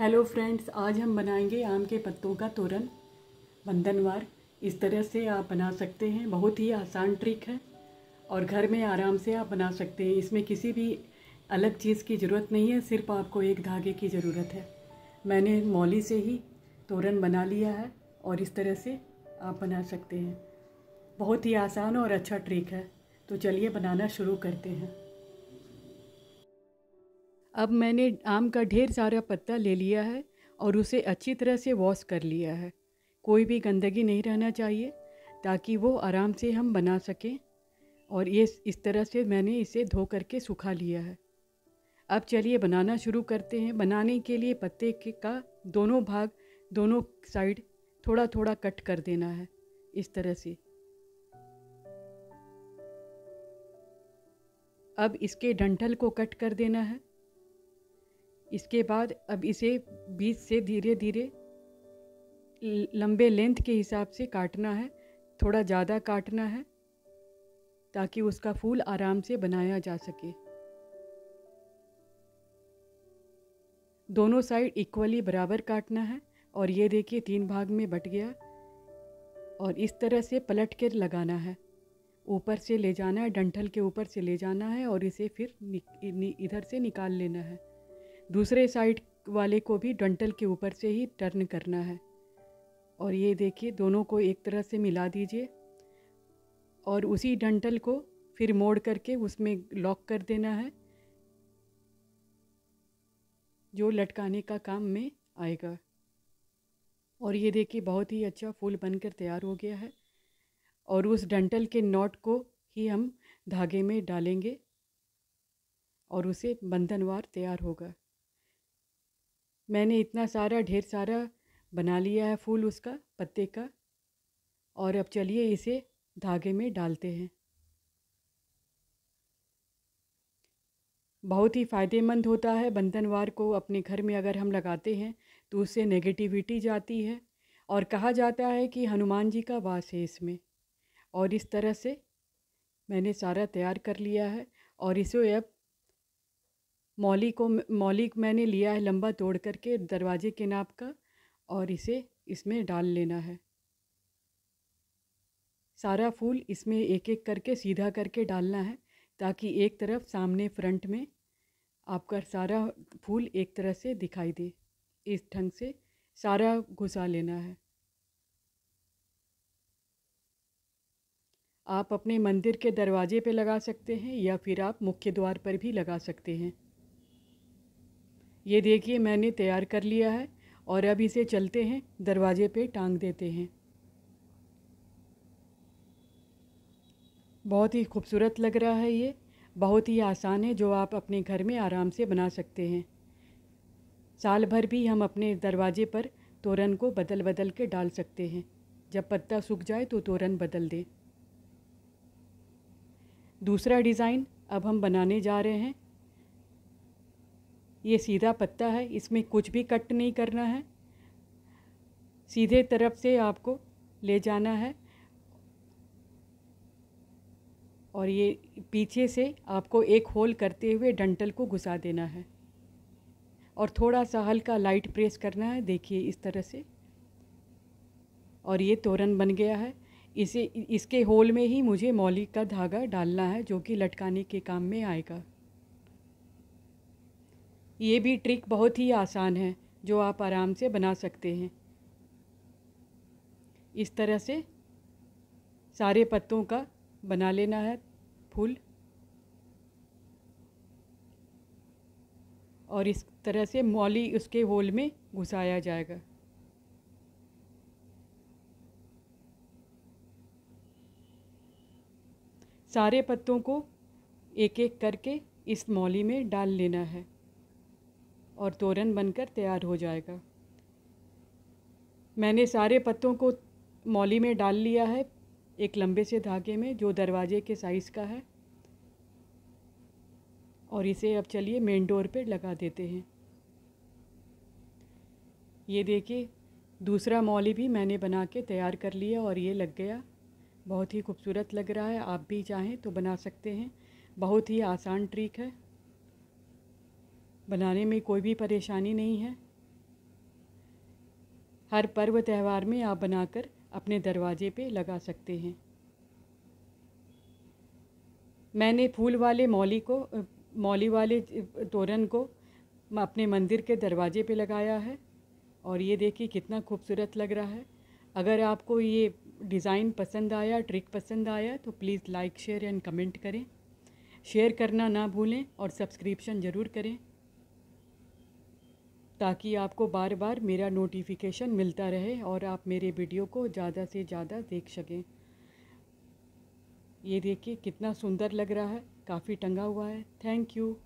hello friends आज हम बनाएंगे आम के पत्तों का तोरण बंधनवार इस तरह से आप बना सकते हैं बहुत ही आसान ट्रिक है और घर में आराम से आप बना सकते हैं इसमें किसी भी अलग चीज़ की ज़रूरत नहीं है सिर्फ आपको एक धागे की ज़रूरत है मैंने मौली से ही तोरण बना लिया है और इस तरह से आप बना सकते हैं बहुत ही आसान और अच्छा ट्रिक है तो चलिए बनाना शुरू करते हैं अब मैंने आम का ढेर सारा पत्ता ले लिया है और उसे अच्छी तरह से वॉश कर लिया है कोई भी गंदगी नहीं रहना चाहिए ताकि वो आराम से हम बना सकें और ये इस तरह से मैंने इसे धो करके सूखा लिया है अब चलिए बनाना शुरू करते हैं बनाने के लिए पत्ते के का दोनों भाग दोनों साइड थोड़ा थोड़ा कट कर देना है इस तरह से अब इसके डंठल को कट कर देना है इसके बाद अब इसे बीच से धीरे धीरे लंबे लेंथ के हिसाब से काटना है थोड़ा ज़्यादा काटना है ताकि उसका फूल आराम से बनाया जा सके दोनों साइड इक्वली बराबर काटना है और ये देखिए तीन भाग में बट गया और इस तरह से पलट कर लगाना है ऊपर से ले जाना है डंठल के ऊपर से ले जाना है और इसे फिर इधर से निकाल लेना है दूसरे साइड वाले को भी डंटल के ऊपर से ही टर्न करना है और ये देखिए दोनों को एक तरह से मिला दीजिए और उसी डंटल को फिर मोड़ करके उसमें लॉक कर देना है जो लटकाने का काम में आएगा और ये देखिए बहुत ही अच्छा फूल बनकर तैयार हो गया है और उस डंटल के नॉट को ही हम धागे में डालेंगे और उसे बंधनवार तैयार होगा मैंने इतना सारा ढेर सारा बना लिया है फूल उसका पत्ते का और अब चलिए इसे धागे में डालते हैं बहुत ही फ़ायदेमंद होता है बंधनवार को अपने घर में अगर हम लगाते हैं तो उससे नेगेटिविटी जाती है और कहा जाता है कि हनुमान जी का वास है इसमें और इस तरह से मैंने सारा तैयार कर लिया है और इसे अब मौली को मौली मैंने लिया है लंबा तोड़ करके दरवाजे के नाप का और इसे इसमें डाल लेना है सारा फूल इसमें एक एक करके सीधा करके डालना है ताकि एक तरफ सामने फ्रंट में आपका सारा फूल एक तरह से दिखाई दे इस ढंग से सारा घुसा लेना है आप अपने मंदिर के दरवाजे पे लगा सकते हैं या फिर आप मुख्य द्वार पर भी लगा सकते हैं ये देखिए मैंने तैयार कर लिया है और अब इसे चलते हैं दरवाजे पे टांग देते हैं बहुत ही खूबसूरत लग रहा है ये बहुत ही आसान है जो आप अपने घर में आराम से बना सकते हैं साल भर भी हम अपने दरवाजे पर तोरण को बदल बदल के डाल सकते हैं जब पत्ता सूख जाए तो तोरण बदल दें दूसरा डिज़ाइन अब हम बनाने जा रहे हैं ये सीधा पत्ता है इसमें कुछ भी कट नहीं करना है सीधे तरफ से आपको ले जाना है और ये पीछे से आपको एक होल करते हुए डंटल को घुसा देना है और थोड़ा सा हल्का लाइट प्रेस करना है देखिए इस तरह से और ये तोरण बन गया है इसे इसके होल में ही मुझे मौली का धागा डालना है जो कि लटकाने के काम में आएगा ये भी ट्रिक बहुत ही आसान है जो आप आराम से बना सकते हैं इस तरह से सारे पत्तों का बना लेना है फूल और इस तरह से मौली उसके होल में घुसाया जाएगा सारे पत्तों को एक एक करके इस मौली में डाल लेना है और तोरण बनकर तैयार हो जाएगा मैंने सारे पत्तों को मौली में डाल लिया है एक लंबे से धागे में जो दरवाजे के साइज़ का है और इसे अब चलिए मेन डोर पर लगा देते हैं ये देखिए दूसरा मौली भी मैंने बना के तैयार कर लिया और ये लग गया बहुत ही खूबसूरत लग रहा है आप भी चाहें तो बना सकते हैं बहुत ही आसान ट्रिक है बनाने में कोई भी परेशानी नहीं है हर पर्व त्यौहार में आप बनाकर अपने दरवाजे पे लगा सकते हैं मैंने फूल वाले मौली को मौली वाले तोरण को अपने मंदिर के दरवाजे पे लगाया है और ये देखिए कितना खूबसूरत लग रहा है अगर आपको ये डिज़ाइन पसंद आया ट्रिक पसंद आया तो please like share and comment करें शेयर करना ना भूलें और सब्सक्रिप्शन ज़रूर करें ताकि आपको बार बार मेरा नोटिफिकेशन मिलता रहे और आप मेरे वीडियो को ज़्यादा से ज़्यादा देख सकें ये देखिए कितना सुंदर लग रहा है काफ़ी टंगा हुआ है थैंक यू